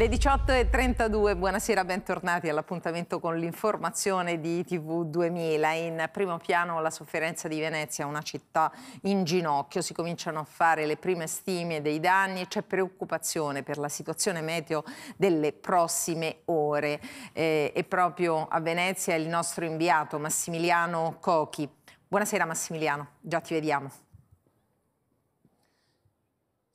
Le 18.32, buonasera, bentornati all'appuntamento con l'informazione di TV 2000. In primo piano la sofferenza di Venezia, una città in ginocchio. Si cominciano a fare le prime stime dei danni e c'è preoccupazione per la situazione meteo delle prossime ore. Eh, e proprio a Venezia il nostro inviato Massimiliano Cochi. Buonasera Massimiliano, già ti vediamo.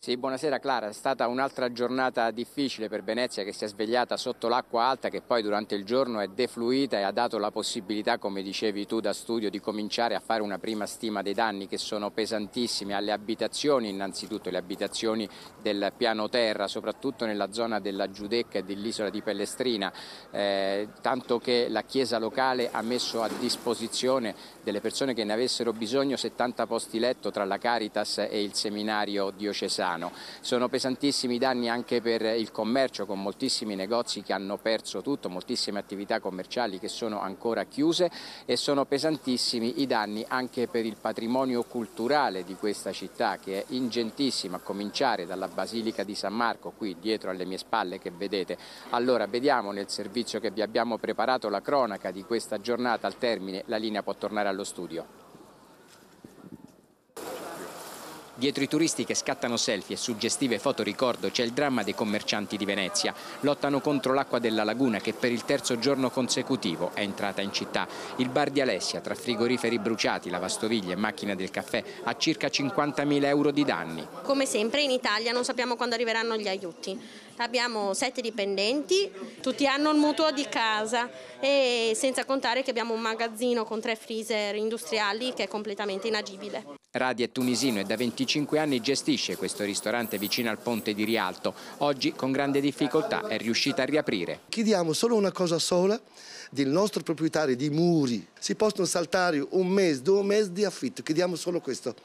Sì, buonasera Clara, è stata un'altra giornata difficile per Venezia che si è svegliata sotto l'acqua alta che poi durante il giorno è defluita e ha dato la possibilità, come dicevi tu da studio, di cominciare a fare una prima stima dei danni che sono pesantissimi alle abitazioni, innanzitutto le abitazioni del piano terra, soprattutto nella zona della Giudecca e dell'isola di Pellestrina, eh, tanto che la chiesa locale ha messo a disposizione delle persone che ne avessero bisogno 70 posti letto tra la Caritas e il seminario diocesano. Milano. Sono pesantissimi i danni anche per il commercio con moltissimi negozi che hanno perso tutto, moltissime attività commerciali che sono ancora chiuse e sono pesantissimi i danni anche per il patrimonio culturale di questa città che è ingentissima, a cominciare dalla Basilica di San Marco qui dietro alle mie spalle che vedete. Allora vediamo nel servizio che vi abbiamo preparato la cronaca di questa giornata al termine, la linea può tornare allo studio. Dietro i turisti che scattano selfie e suggestive foto ricordo c'è il dramma dei commercianti di Venezia. Lottano contro l'acqua della laguna che per il terzo giorno consecutivo è entrata in città. Il bar di Alessia, tra frigoriferi bruciati, lavastoviglie e macchina del caffè, ha circa 50.000 euro di danni. Come sempre in Italia non sappiamo quando arriveranno gli aiuti. Abbiamo sette dipendenti, tutti hanno un mutuo di casa e senza contare che abbiamo un magazzino con tre freezer industriali che è completamente inagibile. Radia è tunisino e da 25 anni gestisce questo ristorante vicino al ponte di Rialto. Oggi con grande difficoltà è riuscita a riaprire. Chiediamo solo una cosa sola del nostro proprietario di muri. Si possono saltare un mese, due mesi di affitto. Chiediamo solo questo.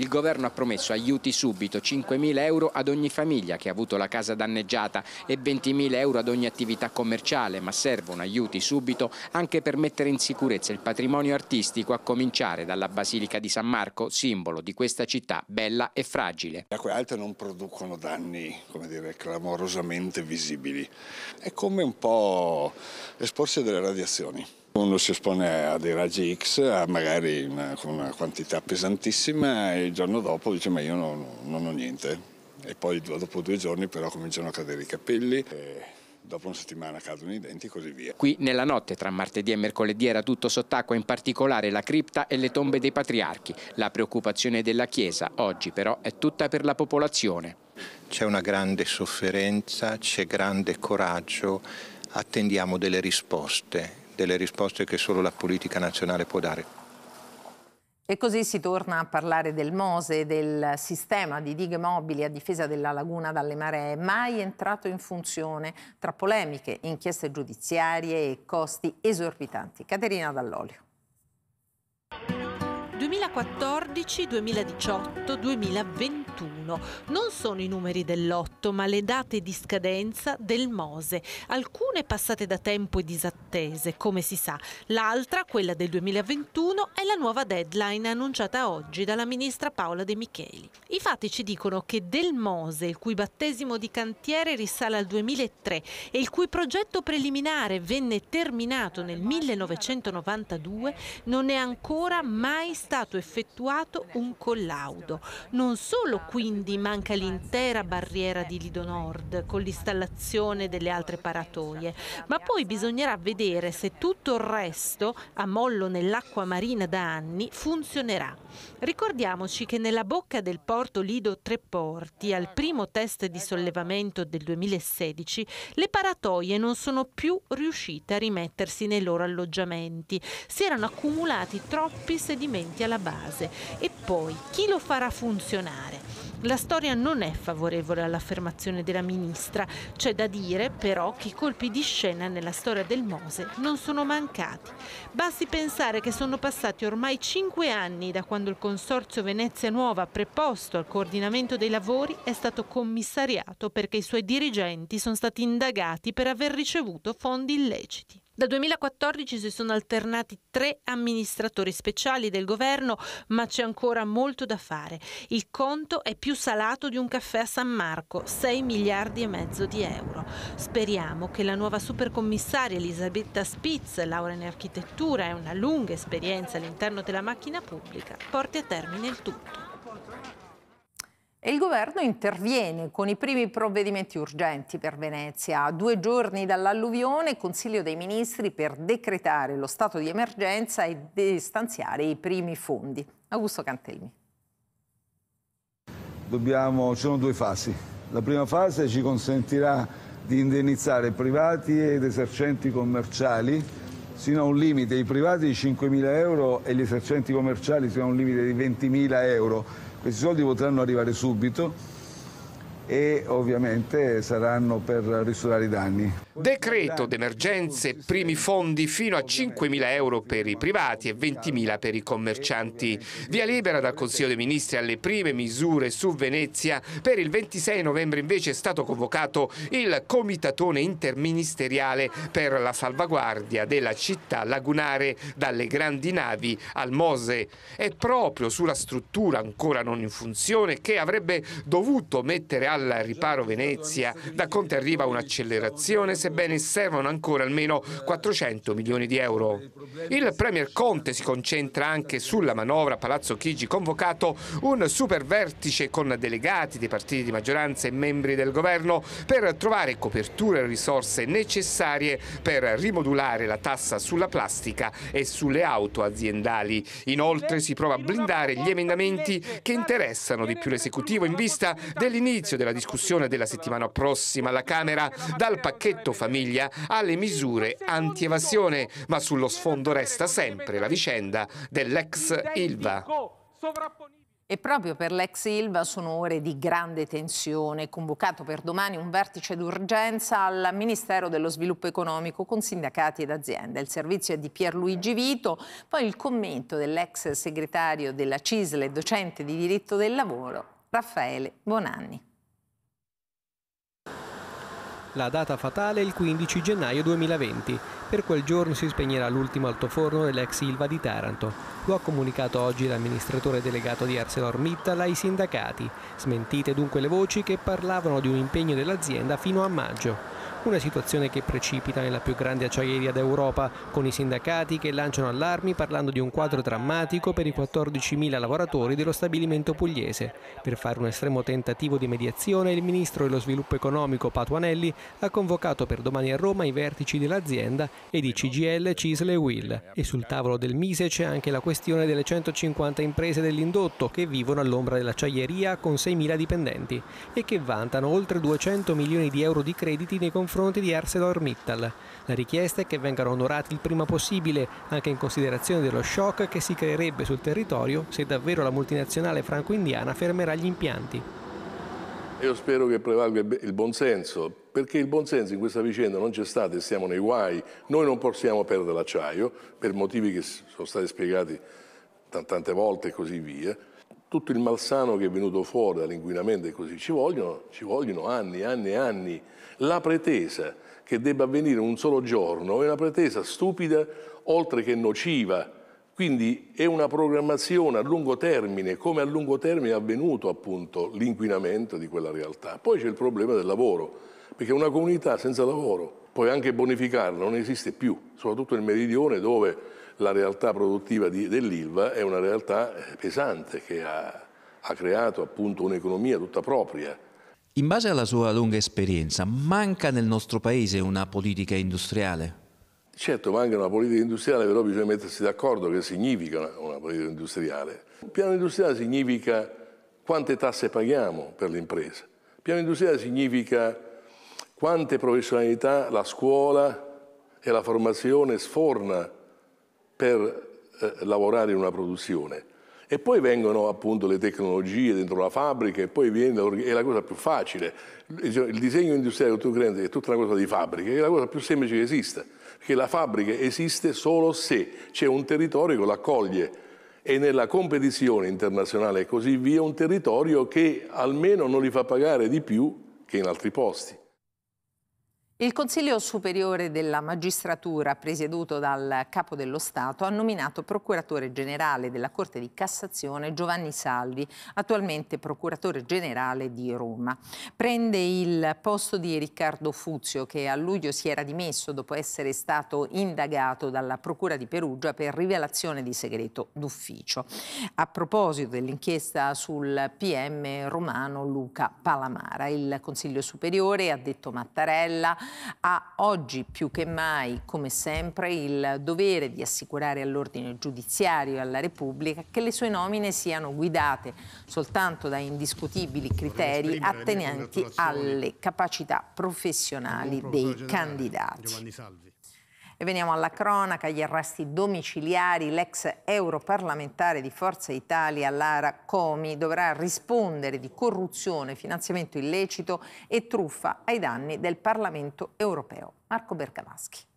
Il governo ha promesso aiuti subito, 5.000 euro ad ogni famiglia che ha avuto la casa danneggiata e 20.000 euro ad ogni attività commerciale, ma servono aiuti subito anche per mettere in sicurezza il patrimonio artistico, a cominciare dalla Basilica di San Marco, simbolo di questa città bella e fragile. Le acque alte non producono danni, come dire, clamorosamente visibili. È come un po' esporsi delle radiazioni. Uno si espone a dei raggi X, magari una, con una quantità pesantissima e il giorno dopo dice ma io non, non ho niente. E poi dopo due giorni però cominciano a cadere i capelli. E dopo una settimana cadono i denti e così via. Qui nella notte tra martedì e mercoledì era tutto sott'acqua, in particolare la cripta e le tombe dei patriarchi. La preoccupazione della Chiesa oggi però è tutta per la popolazione. C'è una grande sofferenza, c'è grande coraggio, attendiamo delle risposte delle risposte che solo la politica nazionale può dare. E così si torna a parlare del Mose, del sistema di dighe mobili a difesa della laguna dalle maree, mai entrato in funzione tra polemiche, inchieste giudiziarie e costi esorbitanti. Caterina Dall'Olio. 2014, 2018, 2021 41. Non sono i numeri dell'otto, ma le date di scadenza del Mose, alcune passate da tempo e disattese, come si sa. L'altra, quella del 2021, è la nuova deadline annunciata oggi dalla ministra Paola De Micheli. I fatti ci dicono che del Mose, il cui battesimo di cantiere risale al 2003 e il cui progetto preliminare venne terminato nel 1992, non è ancora mai stato effettuato un collaudo. Non solo quindi manca l'intera barriera di Lido Nord con l'installazione delle altre paratoie. Ma poi bisognerà vedere se tutto il resto, a mollo nell'acqua marina da anni, funzionerà. Ricordiamoci che nella bocca del porto Lido Tre Porti, al primo test di sollevamento del 2016, le paratoie non sono più riuscite a rimettersi nei loro alloggiamenti. Si erano accumulati troppi sedimenti alla base. E poi chi lo farà funzionare? La storia non è favorevole all'affermazione della ministra, c'è da dire però che i colpi di scena nella storia del Mose non sono mancati. Basti pensare che sono passati ormai cinque anni da quando il Consorzio Venezia Nuova preposto al coordinamento dei lavori è stato commissariato perché i suoi dirigenti sono stati indagati per aver ricevuto fondi illeciti. Dal 2014 si sono alternati tre amministratori speciali del governo, ma c'è ancora molto da fare. Il conto è più salato di un caffè a San Marco, 6 miliardi e mezzo di euro. Speriamo che la nuova supercommissaria Elisabetta Spitz, laurea in architettura e una lunga esperienza all'interno della macchina pubblica, porti a termine il tutto. E il governo interviene con i primi provvedimenti urgenti per Venezia. A due giorni dall'alluvione, Consiglio dei Ministri per decretare lo stato di emergenza e stanziare i primi fondi. Augusto Cantelmi. Dobbiamo, ci sono due fasi. La prima fase ci consentirà di indennizzare privati ed esercenti commerciali sino a un limite, i privati di 5.000 euro e gli esercenti commerciali sino a un limite di 20.000 euro questi soldi potranno arrivare subito e ovviamente saranno per ristorare i danni. Decreto d'emergenze, primi fondi fino a 5.000 euro per i privati e 20.000 per i commercianti. Via libera dal Consiglio dei Ministri alle prime misure su Venezia. Per il 26 novembre invece è stato convocato il Comitatone Interministeriale per la salvaguardia della città lagunare dalle grandi navi al Mose. È proprio sulla struttura ancora non in funzione che avrebbe dovuto mettere a dal riparo Venezia. Da Conte arriva un'accelerazione, sebbene servono ancora almeno 400 milioni di euro. Il Premier Conte si concentra anche sulla manovra Palazzo Chigi, convocato un super vertice con delegati dei partiti di maggioranza e membri del governo per trovare coperture e risorse necessarie per rimodulare la tassa sulla plastica e sulle auto aziendali. Inoltre si prova a blindare gli emendamenti che interessano di più l'esecutivo in vista dell'inizio della della discussione della settimana prossima alla Camera dal pacchetto famiglia alle misure anti-evasione, ma sullo sfondo resta sempre la vicenda dell'ex Ilva. E proprio per l'ex Ilva sono ore di grande tensione. Convocato per domani un vertice d'urgenza al Ministero dello Sviluppo Economico con sindacati ed aziende. Il servizio è di Pierluigi Vito, poi il commento dell'ex segretario della CISL e docente di diritto del lavoro, Raffaele Bonanni. La data fatale è il 15 gennaio 2020. Per quel giorno si spegnerà l'ultimo altoforno dell'ex Ilva di Taranto. Lo ha comunicato oggi l'amministratore delegato di ArcelorMittal ai sindacati. Smentite dunque le voci che parlavano di un impegno dell'azienda fino a maggio. Una situazione che precipita nella più grande acciaieria d'Europa, con i sindacati che lanciano allarmi parlando di un quadro drammatico per i 14.000 lavoratori dello stabilimento pugliese. Per fare un estremo tentativo di mediazione, il ministro dello sviluppo economico Patuanelli ha convocato per domani a Roma i vertici dell'azienda e di CGL, Cisle e Will. E sul tavolo del Mise c'è anche la questione delle 150 imprese dell'indotto che vivono all'ombra dell'acciaieria con 6.000 dipendenti e che vantano oltre 200 milioni di euro di crediti nei confronti confronti di ArcelorMittal. La richiesta è che vengano onorati il prima possibile, anche in considerazione dello shock che si creerebbe sul territorio se davvero la multinazionale franco-indiana fermerà gli impianti. Io spero che prevalga il buonsenso, perché il buonsenso in questa vicenda non c'è stato e siamo nei guai. Noi non possiamo perdere l'acciaio, per motivi che sono stati spiegati tante volte e così via tutto il malsano che è venuto fuori dall'inquinamento e così, ci vogliono, ci vogliono anni, anni e anni. La pretesa che debba avvenire un solo giorno è una pretesa stupida oltre che nociva. Quindi è una programmazione a lungo termine, come a lungo termine è avvenuto appunto l'inquinamento di quella realtà. Poi c'è il problema del lavoro, perché una comunità senza lavoro, puoi anche bonificarla non esiste più, soprattutto nel meridione dove la realtà produttiva dell'Ilva è una realtà pesante che ha, ha creato appunto un'economia tutta propria. In base alla sua lunga esperienza, manca nel nostro paese una politica industriale? Certo, manca una politica industriale, però bisogna mettersi d'accordo che significa una, una politica industriale. Il piano industriale significa quante tasse paghiamo per l'impresa. Il piano industriale significa quante professionalità la scuola e la formazione sforna per eh, lavorare in una produzione. E poi vengono appunto le tecnologie dentro la fabbrica e poi viene, è la cosa più facile. Il disegno industriale che tu credi è tutta una cosa di fabbrica, è la cosa più semplice che esista, perché la fabbrica esiste solo se c'è un territorio che lo accoglie e nella competizione internazionale e così via un territorio che almeno non li fa pagare di più che in altri posti. Il Consiglio Superiore della Magistratura, presieduto dal Capo dello Stato, ha nominato Procuratore Generale della Corte di Cassazione Giovanni Salvi, attualmente Procuratore Generale di Roma. Prende il posto di Riccardo Fuzio, che a luglio si era dimesso dopo essere stato indagato dalla Procura di Perugia per rivelazione di segreto d'ufficio. A proposito dell'inchiesta sul PM romano Luca Palamara, il Consiglio Superiore ha detto Mattarella ha oggi più che mai, come sempre, il dovere di assicurare all'ordine giudiziario e alla Repubblica che le sue nomine siano guidate soltanto da indiscutibili criteri attenenti alle capacità professionali dei candidati. E veniamo alla cronaca, gli arresti domiciliari, l'ex europarlamentare di Forza Italia Lara Comi dovrà rispondere di corruzione, finanziamento illecito e truffa ai danni del Parlamento europeo. Marco Bergamaschi.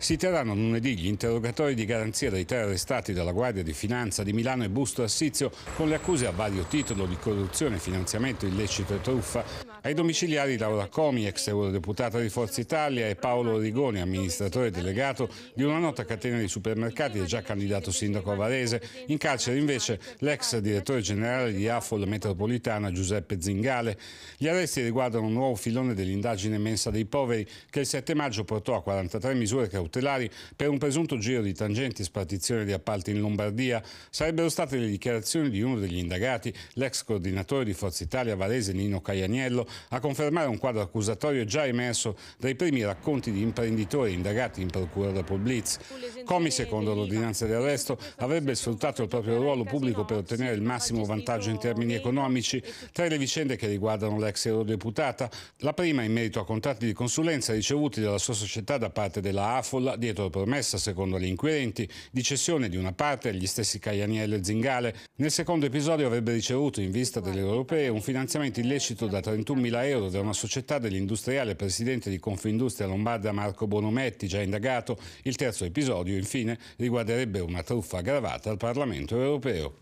Si terranno lunedì gli interrogatori di garanzia dei tre arrestati dalla Guardia di Finanza di Milano e Busto Assizio con le accuse a vario titolo di corruzione, finanziamento illecito e truffa. Ai domiciliari Laura Comi, ex eurodeputata di Forza Italia, e Paolo Rigoni, amministratore delegato di una nota catena di supermercati e già candidato sindaco a Varese. In carcere invece l'ex direttore generale di AFOL metropolitana Giuseppe Zingale. Gli arresti riguardano un nuovo filone dell'indagine mensa dei poveri che il 7 maggio portò a 43 misure cautelari cautelari per un presunto giro di tangenti e spartizione di appalti in Lombardia. Sarebbero state le dichiarazioni di uno degli indagati, l'ex coordinatore di Forza Italia Varese Nino Caianiello, a confermare un quadro accusatorio già emerso dai primi racconti di imprenditori indagati in procura dopo il Blitz. Comi, secondo l'ordinanza di arresto, avrebbe sfruttato il proprio ruolo pubblico per ottenere il massimo vantaggio in termini economici. Tra le vicende che riguardano l'ex eurodeputata, la prima in merito a contratti di consulenza ricevuti dalla sua società da parte della AFO Coppola dietro promessa, secondo gli inquirenti, di cessione di una parte agli stessi Caianiello e Zingale. Nel secondo episodio avrebbe ricevuto, in vista delle europee, un finanziamento illecito da 31.000 euro da una società dell'industriale presidente di Confindustria Lombarda Marco Bonometti, già indagato. Il terzo episodio, infine, riguarderebbe una truffa aggravata al Parlamento europeo.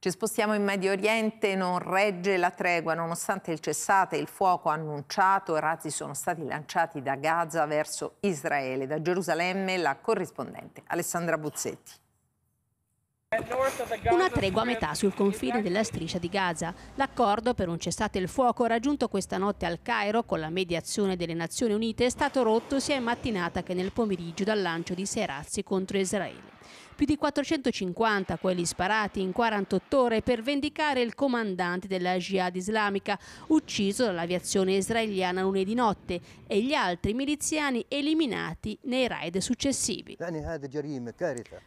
Ci spostiamo in Medio Oriente, non regge la tregua, nonostante il cessate il fuoco annunciato, razzi sono stati lanciati da Gaza verso Israele. Da Gerusalemme la corrispondente Alessandra Buzzetti. Una tregua a metà sul confine della striscia di Gaza. L'accordo per un cessate il fuoco raggiunto questa notte al Cairo con la mediazione delle Nazioni Unite è stato rotto sia in mattinata che nel pomeriggio dal lancio di sei razzi contro Israele più di 450 quelli sparati in 48 ore per vendicare il comandante della Jihad islamica ucciso dall'aviazione israeliana lunedì notte e gli altri miliziani eliminati nei raid successivi.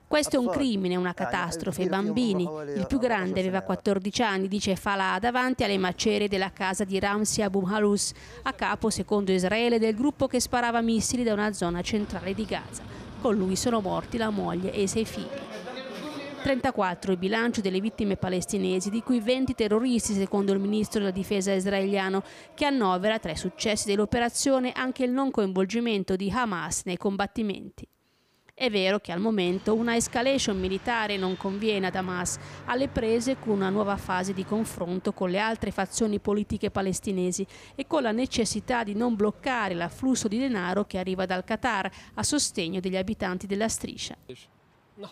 Questo è un crimine, una catastrofe, I bambini. Il più grande aveva 14 anni, dice Falah, davanti alle macerie della casa di Ramsi Abu Halus, a capo, secondo Israele, del gruppo che sparava missili da una zona centrale di Gaza. Con lui sono morti la moglie e i sei figli. 34 il bilancio delle vittime palestinesi, di cui 20 terroristi secondo il ministro della difesa israeliano, che annovera tra i successi dell'operazione anche il non coinvolgimento di Hamas nei combattimenti. È vero che al momento una escalation militare non conviene ad Hamas, alle prese con una nuova fase di confronto con le altre fazioni politiche palestinesi e con la necessità di non bloccare l'afflusso di denaro che arriva dal Qatar a sostegno degli abitanti della striscia.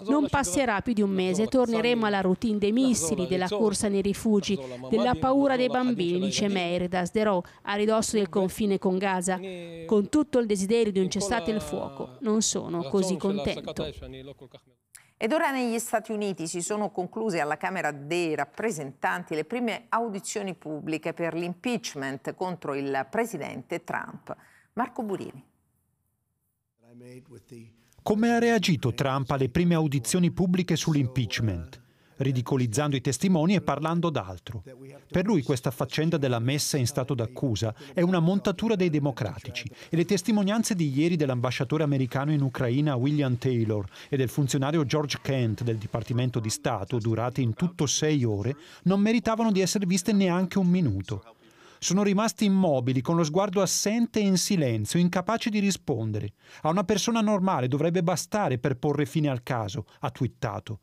Non passerà più di un mese, torneremo alla routine dei missili, della corsa nei rifugi, della paura dei bambini, dice Meir da Sderò, a ridosso del confine con Gaza, con tutto il desiderio di un cessate il fuoco. Non sono così contento. Ed ora negli Stati Uniti si sono concluse alla Camera dei rappresentanti le prime audizioni pubbliche per l'impeachment contro il presidente Trump. Marco Burini. Come ha reagito Trump alle prime audizioni pubbliche sull'impeachment? ridicolizzando i testimoni e parlando d'altro. Per lui questa faccenda della messa in stato d'accusa è una montatura dei democratici e le testimonianze di ieri dell'ambasciatore americano in Ucraina William Taylor e del funzionario George Kent del Dipartimento di Stato, durate in tutto sei ore, non meritavano di essere viste neanche un minuto. Sono rimasti immobili, con lo sguardo assente e in silenzio, incapaci di rispondere. A una persona normale dovrebbe bastare per porre fine al caso, ha twittato.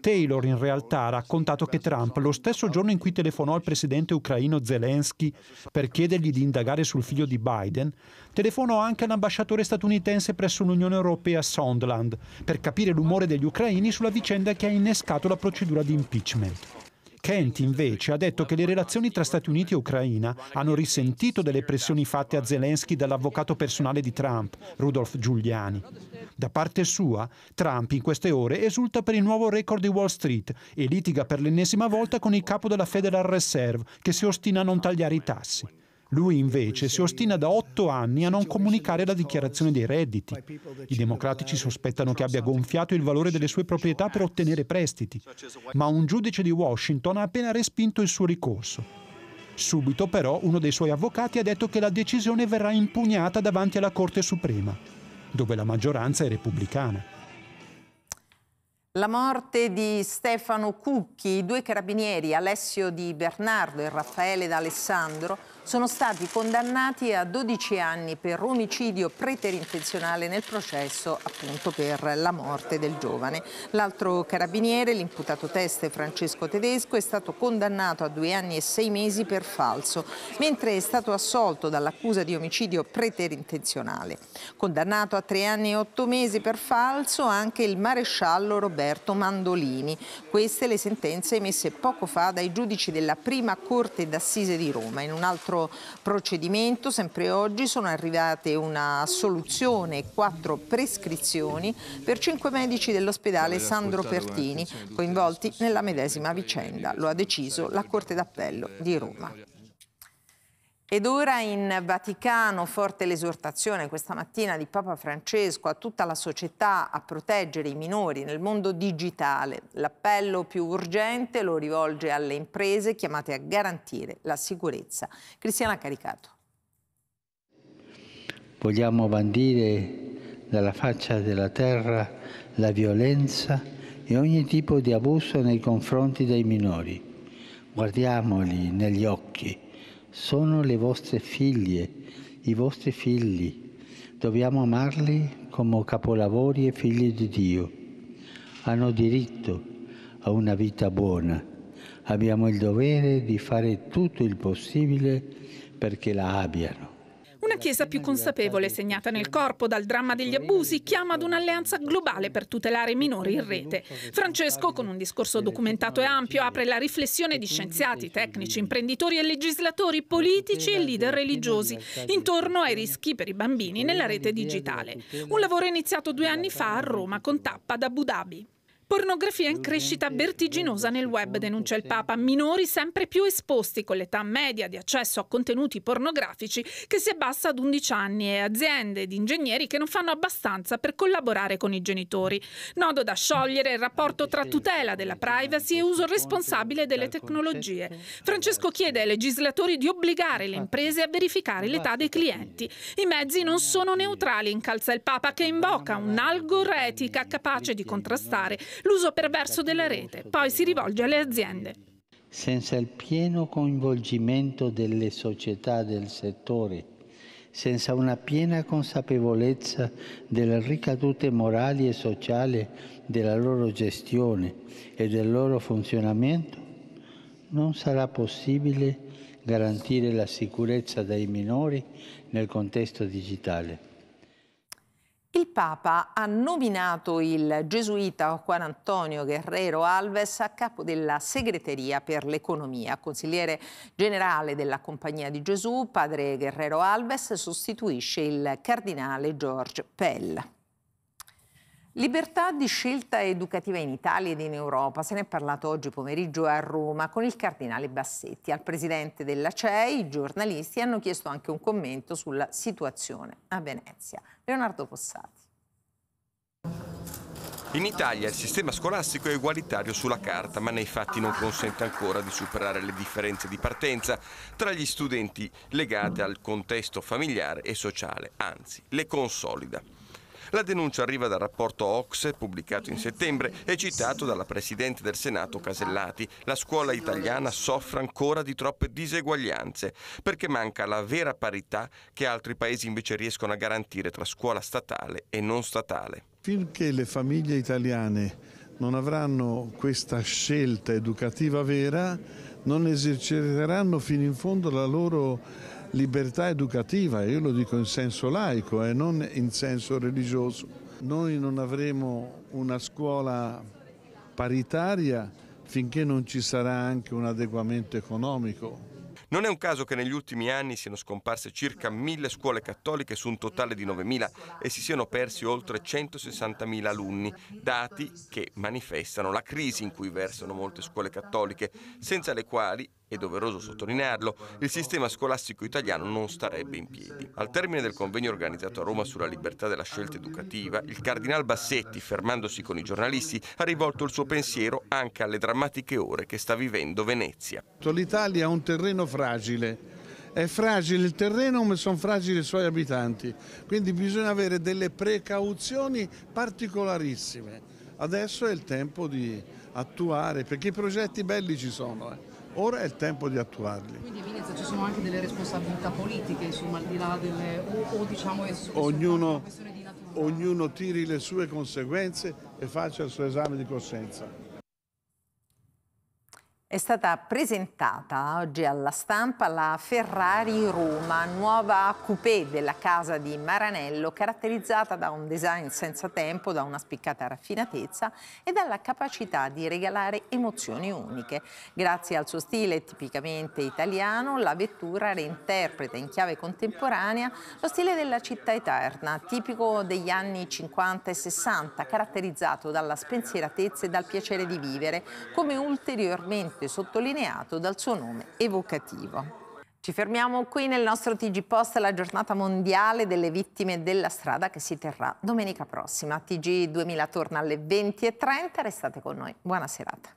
Taylor in realtà ha raccontato che Trump, lo stesso giorno in cui telefonò al presidente ucraino Zelensky per chiedergli di indagare sul figlio di Biden, telefonò anche all'ambasciatore statunitense presso l'Unione Europea Sondland per capire l'umore degli ucraini sulla vicenda che ha innescato la procedura di impeachment. Kent invece ha detto che le relazioni tra Stati Uniti e Ucraina hanno risentito delle pressioni fatte a Zelensky dall'avvocato personale di Trump, Rudolf Giuliani. Da parte sua, Trump in queste ore esulta per il nuovo record di Wall Street e litiga per l'ennesima volta con il capo della Federal Reserve che si ostina a non tagliare i tassi. Lui invece si ostina da otto anni a non comunicare la dichiarazione dei redditi. I democratici sospettano che abbia gonfiato il valore delle sue proprietà per ottenere prestiti, ma un giudice di Washington ha appena respinto il suo ricorso. Subito però uno dei suoi avvocati ha detto che la decisione verrà impugnata davanti alla Corte Suprema, dove la maggioranza è repubblicana. La morte di Stefano Cucchi, i due carabinieri Alessio Di Bernardo e Raffaele D'Alessandro sono stati condannati a 12 anni per omicidio preterintenzionale nel processo appunto per la morte del giovane. L'altro carabiniere, l'imputato teste Francesco Tedesco, è stato condannato a due anni e sei mesi per falso, mentre è stato assolto dall'accusa di omicidio preterintenzionale. Condannato a tre anni e otto mesi per falso anche il maresciallo Roberto Roberto Mandolini. Queste le sentenze emesse poco fa dai giudici della prima Corte d'Assise di Roma. In un altro procedimento, sempre oggi, sono arrivate una assoluzione e quattro prescrizioni per cinque medici dell'ospedale Sandro Pertini, coinvolti nella medesima vicenda. Lo ha deciso la Corte d'Appello di Roma. Ed ora in Vaticano forte l'esortazione questa mattina di Papa Francesco a tutta la società a proteggere i minori nel mondo digitale. L'appello più urgente lo rivolge alle imprese chiamate a garantire la sicurezza. Cristiana Caricato. Vogliamo bandire dalla faccia della terra la violenza e ogni tipo di abuso nei confronti dei minori. Guardiamoli negli occhi sono le vostre figlie, i vostri figli. Dobbiamo amarli come capolavori e figli di Dio. Hanno diritto a una vita buona. Abbiamo il dovere di fare tutto il possibile perché la abbiano. Chiesa più consapevole segnata nel corpo dal dramma degli abusi chiama ad un'alleanza globale per tutelare i minori in rete. Francesco, con un discorso documentato e ampio, apre la riflessione di scienziati, tecnici, imprenditori e legislatori, politici e leader religiosi intorno ai rischi per i bambini nella rete digitale. Un lavoro iniziato due anni fa a Roma con tappa da Abu Dhabi. Pornografia in crescita vertiginosa nel web, denuncia il Papa. Minori sempre più esposti con l'età media di accesso a contenuti pornografici che si abbassa ad 11 anni e aziende ed ingegneri che non fanno abbastanza per collaborare con i genitori. Nodo da sciogliere il rapporto tra tutela della eh, esatto, privacy e uso responsabile delle tecnologie. Francesco chiede ai legislatori di obbligare le imprese a verificare l'età dei clienti. I mezzi non sono neutrali, incalza il Papa, che invoca un'algoretica capace di contrastare l'uso perverso della rete, poi si rivolge alle aziende. Senza il pieno coinvolgimento delle società del settore, senza una piena consapevolezza delle ricadute morali e sociali della loro gestione e del loro funzionamento, non sarà possibile garantire la sicurezza dei minori nel contesto digitale il Papa ha nominato il gesuita Juan Antonio Guerrero Alves a capo della segreteria per l'economia. Consigliere generale della Compagnia di Gesù, padre Guerrero Alves, sostituisce il cardinale George Pell. Libertà di scelta educativa in Italia ed in Europa. Se ne è parlato oggi pomeriggio a Roma con il cardinale Bassetti. Al presidente della CEI i giornalisti hanno chiesto anche un commento sulla situazione a Venezia. Leonardo Possati. In Italia il sistema scolastico è ugualitario sulla carta, ma nei fatti non consente ancora di superare le differenze di partenza tra gli studenti legate al contesto familiare e sociale, anzi le consolida. La denuncia arriva dal rapporto Ox pubblicato in settembre e citato dalla Presidente del Senato Casellati. La scuola italiana soffre ancora di troppe diseguaglianze perché manca la vera parità che altri paesi invece riescono a garantire tra scuola statale e non statale. Finché le famiglie italiane non avranno questa scelta educativa vera, non eserciteranno fino in fondo la loro libertà educativa, io lo dico in senso laico e non in senso religioso. Noi non avremo una scuola paritaria finché non ci sarà anche un adeguamento economico. Non è un caso che negli ultimi anni siano scomparse circa mille scuole cattoliche su un totale di 9000 e si siano persi oltre 160.000 alunni, dati che manifestano la crisi in cui versano molte scuole cattoliche, senza le quali è doveroso sottolinearlo, il sistema scolastico italiano non starebbe in piedi. Al termine del convegno organizzato a Roma sulla libertà della scelta educativa, il cardinal Bassetti, fermandosi con i giornalisti, ha rivolto il suo pensiero anche alle drammatiche ore che sta vivendo Venezia. L'Italia è un terreno fragile. È fragile il terreno ma sono fragili i suoi abitanti, quindi bisogna avere delle precauzioni particolarissime. Adesso è il tempo di attuare, perché i progetti belli ci sono. Eh. Ora è il tempo di attuarli. Quindi Venezia ci sono anche delle responsabilità politiche, insomma, al di là delle... o, o diciamo è ognuno, di ognuno tiri le sue conseguenze e faccia il suo esame di coscienza. È stata presentata oggi alla stampa la Ferrari Roma, nuova coupé della casa di Maranello, caratterizzata da un design senza tempo, da una spiccata raffinatezza e dalla capacità di regalare emozioni uniche. Grazie al suo stile tipicamente italiano, la vettura reinterpreta in chiave contemporanea lo stile della città eterna, tipico degli anni 50 e 60, caratterizzato dalla spensieratezza e dal piacere di vivere, come ulteriormente sempre sottolineato dal suo nome evocativo. Ci fermiamo qui nel nostro TG Post alla giornata mondiale delle vittime della strada che si terrà domenica prossima. TG 2000 torna alle 20.30, restate con noi. Buona serata.